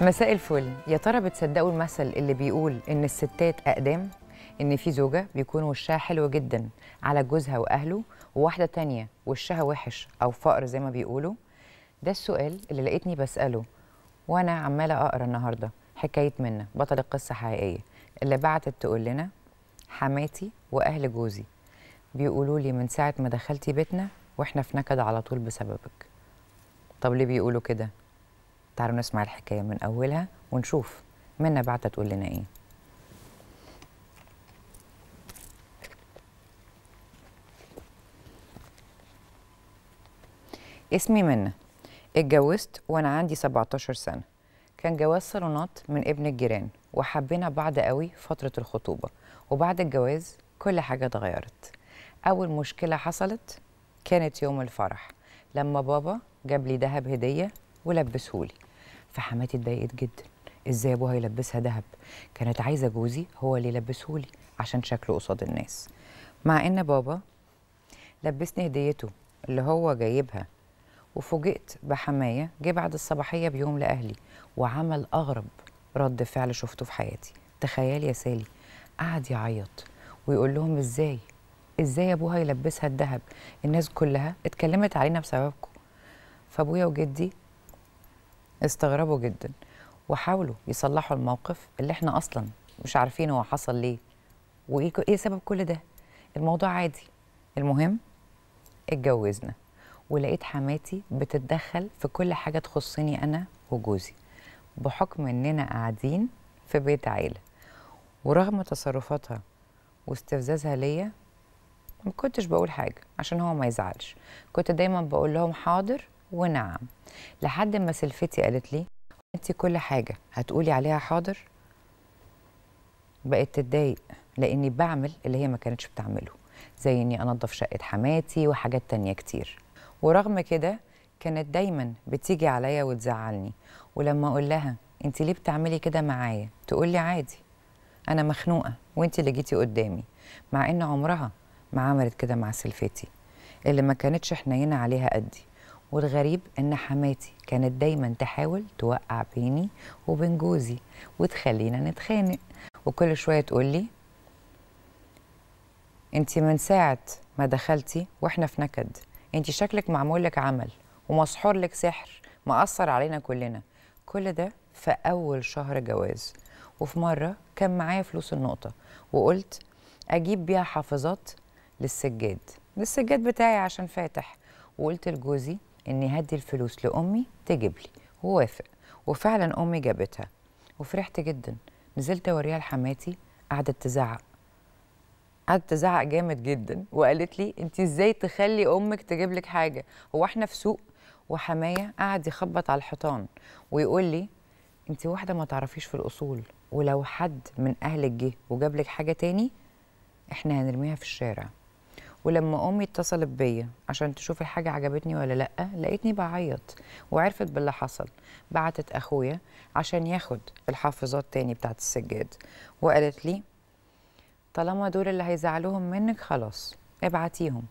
مساء الفل يا ترى بتصدقوا المثل اللي بيقول ان الستات اقدام ان في زوجه بيكون وشها حلو جدا على جوزها واهله وواحده تانية وشها وحش او فقر زي ما بيقولوا ده السؤال اللي لقيتني بساله وانا عماله اقرا النهارده حكايه منا بطل قصه حقيقيه اللي بعتت تقول لنا حماتي واهل جوزي بيقولوا لي من ساعه ما دخلتي بيتنا واحنا في نكد على طول بسببك طب ليه بيقولوا كده تعالوا نسمع الحكاية من أولها ونشوف منى بعتت تقول لنا إيه اسمي منى اتجوزت وأنا عندي 17 سنة كان جواز صالونات من ابن الجيران وحبينا بعض قوي فترة الخطوبة وبعد الجواز كل حاجة اتغيرت أول مشكلة حصلت كانت يوم الفرح لما بابا جاب لي دهب هدية ولبسهولي فحماتي اتضايقت جدا ازاي ابوها يلبسها ذهب كانت عايزه جوزي هو اللي يلبسه لي عشان شكله قصاد الناس مع ان بابا لبسني هديته اللي هو جايبها وفوجئت بحمايه جه بعد الصباحيه بيوم لاهلي وعمل اغرب رد فعل شفته في حياتي تخيل يا سالي قعد يعيط ويقول لهم ازاي ازاي ابوها يلبسها الذهب الناس كلها اتكلمت علينا بسببكم فابويا وجدي استغربوا جدا وحاولوا يصلحوا الموقف اللي احنا اصلا مش عارفين هو حصل ليه وايه إيه سبب كل ده الموضوع عادي المهم اتجوزنا ولقيت حماتي بتتدخل في كل حاجه تخصني انا وجوزي بحكم اننا قاعدين في بيت عيله ورغم تصرفاتها واستفزازها ليا ما كنتش بقول حاجه عشان هو ما يزعلش كنت دايما بقول لهم حاضر ونعم لحد ما سلفتي قالت لي انت كل حاجه هتقولي عليها حاضر بقت تتضايق لاني بعمل اللي هي ما كانتش بتعمله زي اني انظف شقه حماتي وحاجات تانية كتير ورغم كده كانت دايما بتيجي عليا وتزعلني ولما اقول لها انت ليه بتعملي كده معايا تقول لي عادي انا مخنوقه وانت اللي جيتي قدامي مع ان عمرها ما عملت كده مع سلفتي اللي ما كانتش حنينه عليها قدي والغريب ان حماتي كانت دايما تحاول توقع بيني وبين جوزي وتخلينا نتخانق وكل شويه تقول لي انت من ساعه ما دخلتي واحنا في نكد انت شكلك معمول لك عمل ومسحور لك سحر مأثر علينا كلنا كل ده في اول شهر جواز وفي مره كان معايا فلوس النقطه وقلت اجيب بيها حافظات للسجاد للسجاد بتاعي عشان فاتح وقلت لجوزي اني هدي الفلوس لامي تجيب لي ووافق وفعلا امي جابتها وفرحت جدا نزلت اوريها لحماتي قعدت تزعق قعدت تزعق جامد جدا وقالت لي انت ازاي تخلي امك تجيب لك حاجه هو احنا في سوق وحمايه قعد يخبط على الحيطان ويقول لي انت واحده ما تعرفيش في الاصول ولو حد من اهلك جه وجاب لك حاجه تاني احنا هنرميها في الشارع ولما امي اتصلت بيا عشان تشوف الحاجه عجبتني ولا لا لقيتني بعيط وعرفت باللي حصل بعتت اخويا عشان ياخد الحافظات تاني بتاعت السجاد وقالت لي طالما دول اللي هيزعلوهم منك خلاص ابعتيهم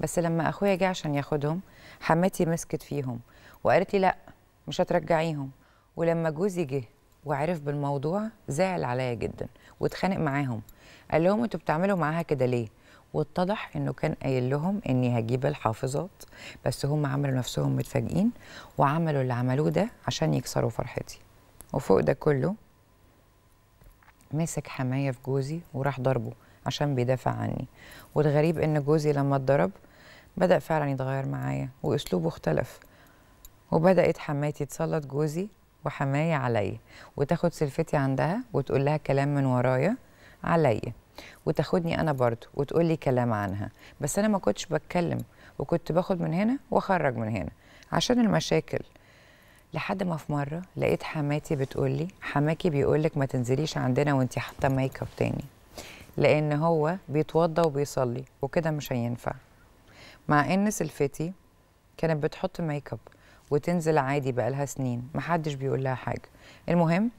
بس لما اخويا جه عشان ياخدهم حماتي مسكت فيهم وقالت لي لا مش هترجعيهم ولما جوزي جه وعرف بالموضوع زعل عليا جدا واتخانق معاهم قال لهم انتوا بتعملوا معاها كده ليه واتضح انه كان قايل لهم اني هجيب الحافظات بس هم عملوا نفسهم متفاجئين وعملوا اللي عملوه ده عشان يكسروا فرحتي وفوق ده كله مسك حمايه في جوزي وراح ضربه عشان بيدافع عني والغريب ان جوزي لما اتضرب بدا فعلا يتغير معايا واسلوبه اختلف وبدات حماتي تسلط جوزي وحماية عليا وتاخد سلفتي عندها وتقول لها كلام من ورايا عليا وتاخدني انا برضو وتقول لي كلام عنها بس انا ما كنتش بتكلم وكنت باخد من هنا واخرج من هنا عشان المشاكل لحد ما في مره لقيت حماتي بتقول لي حماكي بيقول لك ما تنزليش عندنا وانت حاطه ميك اب تاني لان هو بيتوضى وبيصلي وكده مش هينفع مع ان سلفتي كانت بتحط ميك اب وتنزل عادي بقالها سنين محدش بيقول لها حاجه المهم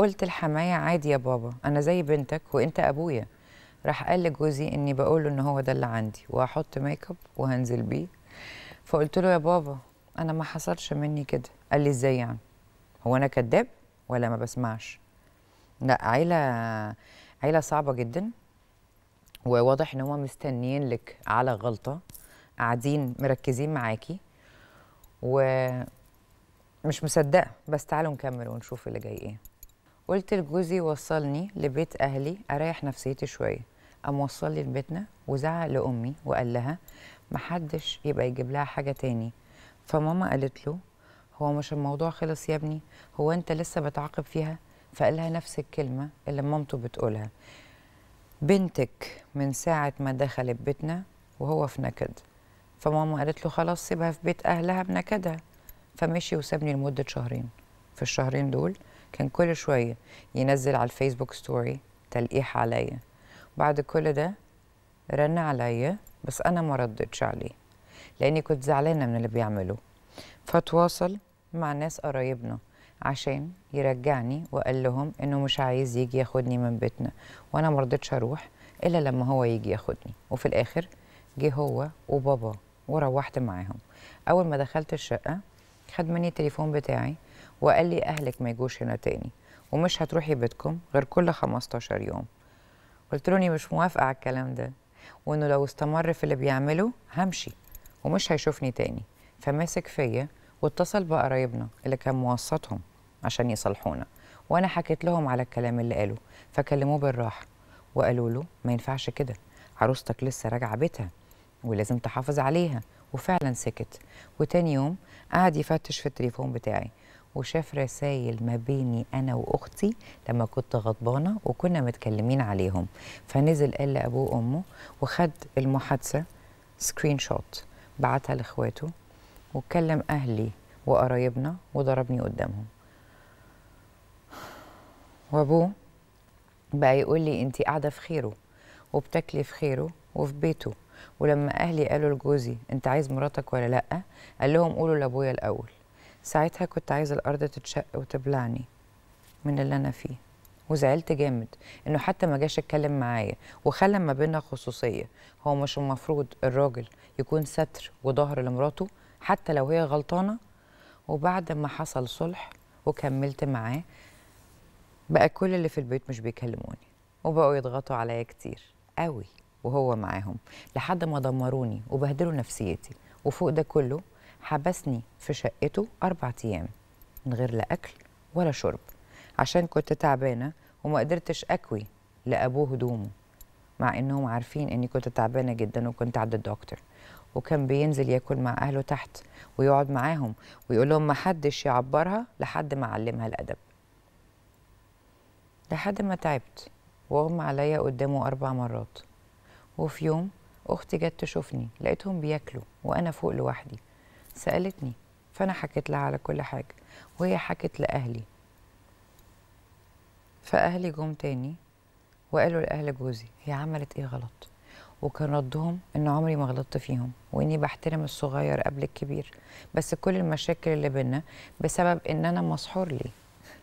قلت الحمايه عادي يا بابا انا زي بنتك وانت ابويا راح قال لجوزي اني بقول ان هو ده اللي عندي وهحط ميك اب وهنزل بيه فقلت له يا بابا انا ما حصلش مني كده قال لي ازاي يعني هو انا كذاب ولا ما بسمعش لا عيله عيله صعبه جدا وواضح ان هم مستنيين لك على غلطه قاعدين مركزين معاكي ومش مصدقه بس تعالوا نكمل ونشوف اللي جاي ايه قلت لجوزي وصلني لبيت اهلي اريح نفسيتي شويه قام لي لبيتنا وزعق لامي وقال لها محدش يبقى يجيب لها حاجه تاني فماما قالت له هو مش الموضوع خلص يا ابني هو انت لسه بتعاقب فيها فقالها نفس الكلمه اللي مامته بتقولها بنتك من ساعه ما دخلت بيتنا وهو في نكد فماما قالت له خلاص سيبها في بيت اهلها بنكدها فمشي وسابني لمده شهرين في الشهرين دول كان كل شويه ينزل على الفيسبوك ستوري تلقيح عليا بعد كل ده رن عليا بس انا ما ردتش عليه لاني كنت زعلانه من اللي بيعمله فتواصل مع ناس قرايبنا عشان يرجعني وقال لهم انه مش عايز يجي ياخدني من بيتنا وانا مرضتش اروح الا لما هو يجي ياخدني وفي الاخر جه هو وبابا وروحت معاهم اول ما دخلت الشقه خد مني التليفون بتاعي وقال لي أهلك ما يجوش هنا تاني ومش هتروحي بيتكم غير كل 15 يوم قلت له اني مش موافقه على الكلام ده وانه لو استمر في اللي بيعمله همشي ومش هيشوفني تاني فماسك فيا واتصل بقرايبنا اللي كان موسطهم عشان يصلحونا وانا حكيت لهم على الكلام اللي قاله فكلموه بالراحه وقالوا له ما ينفعش كده عروستك لسه راجعه بيتها ولازم تحافظ عليها وفعلا سكت وتاني يوم قعد يفتش في التليفون بتاعي وشاف رسائل ما بيني انا واختي لما كنت غضبانه وكنا متكلمين عليهم فنزل قال لابوه وامه وخد المحادثه سكرين شوت بعتها لاخواته واتكلم اهلي وقرايبنا وضربني قدامهم وابوه بقى يقول لي انت قاعده في خيره وبتاكلي في خيره وفي بيته ولما اهلي قالوا لجوزي انت عايز مراتك ولا لا قال لهم قولوا لابويا الاول ساعتها كنت عايزه الارض تتشق وتبلعني من اللي انا فيه وزعلت جامد انه حتى ما جاش اتكلم معايا وخلى ما بينا خصوصيه هو مش المفروض الراجل يكون ستر وظهر لمراته حتى لو هي غلطانه وبعد ما حصل صلح وكملت معاه بقى كل اللي في البيت مش بيكلموني وبقوا يضغطوا عليا كتير قوي وهو معاهم لحد ما دمروني وبهدلوا نفسيتي وفوق ده كله حبسني في شقته أربع أيام من غير لا أكل ولا شرب عشان كنت تعبانة وما قدرتش أكوي لأبوه هدومه مع إنهم عارفين إني كنت تعبانة جدا وكنت عند الدكتور وكان بينزل ياكل مع أهله تحت ويقعد معاهم ويقول لهم محدش يعبرها لحد ما علمها الأدب لحد ما تعبت واغمى عليا قدامه أربع مرات وفي يوم أختي جت تشوفني لقيتهم بياكلوا وأنا فوق لوحدي سالتني فانا حكيت لها على كل حاجه وهي حكت لاهلي فاهلي جم تاني وقالوا لاهل جوزي هي عملت ايه غلط وكان ردهم ان عمري ما غلطت فيهم واني بحترم الصغير قبل الكبير بس كل المشاكل اللي بينا بسبب ان انا مسحور لي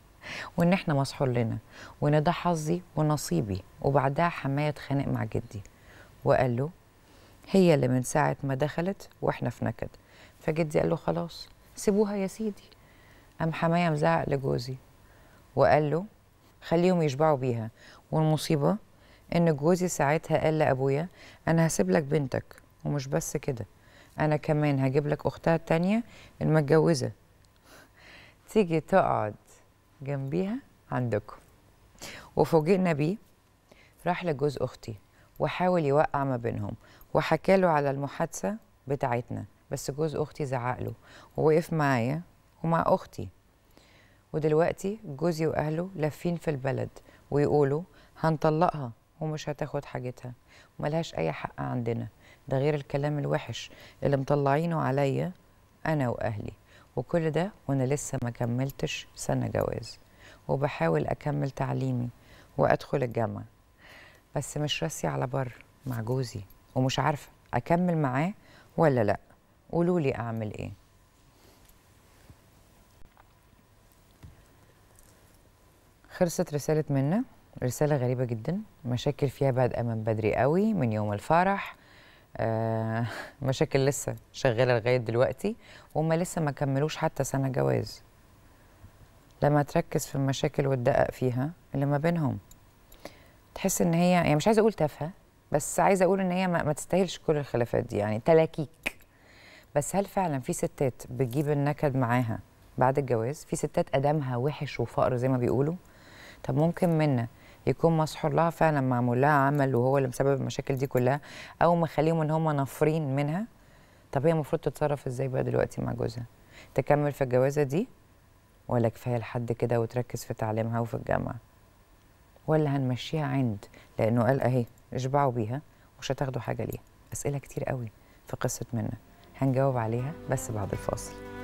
وان احنا مسحور لنا وان ده حظي ونصيبي وبعدها حمايه اتخانق مع جدي وقال له هي اللي من ساعه ما دخلت واحنا في نكد فجدي قال له خلاص سيبوها يا سيدي قام حماية مزعق لجوزي وقال له خليهم يشبعوا بيها والمصيبة إن جوزي ساعتها قال لأبويا أنا هسيب لك بنتك ومش بس كده أنا كمان هجيب لك أختها التانية المتجوزة تيجي تقعد جنبيها عندكم وفوجئنا بيه راح لجوز أختي وحاول يوقع ما بينهم وحكاله على المحادثة بتاعتنا بس جوز اختي زعق له ووقف معايا ومع اختي ودلوقتي جوزي واهله لافين في البلد ويقولوا هنطلقها ومش هتاخد حاجتها وملهاش اي حق عندنا ده غير الكلام الوحش اللي مطلعينه عليا انا واهلي وكل ده وانا لسه ما كملتش سنه جواز وبحاول اكمل تعليمي وادخل الجامعه بس مش راسي على بر مع جوزي ومش عارفه اكمل معاه ولا لا قولوا لي اعمل ايه خلصت رسالة منا رسالة غريبة جدا مشاكل فيها بادئة من بدري قوي من يوم الفرح آه مشاكل لسه شغالة لغاية دلوقتي وما لسه ما كملوش حتى سنة جواز لما تركز في المشاكل وتدقق فيها اللي ما بينهم تحس ان هي يعني مش عايزه اقول تافهه بس عايزه اقول ان هي ما, ما تستاهلش كل الخلافات دي يعني تلاكيك بس هل فعلا في ستات بتجيب النكد معاها بعد الجواز في ستات ادمها وحش وفقر زي ما بيقولوا طب ممكن منا يكون مسحور لها فعلا معمول لها عمل وهو اللي مسبب المشاكل دي كلها او مخليهم ان هم نافرين منها طب هي المفروض تتصرف ازاي بقى دلوقتي مع جوزها تكمل في الجوازه دي ولا كفايه لحد كده وتركز في تعليمها وفي الجامعه ولا هنمشيها عند لانه قال اهي اشبعوا بيها ومش هتاخدوا حاجه ليها اسئله كتير قوي في قصه منه هنجاوب عليها بس بعد الفاصل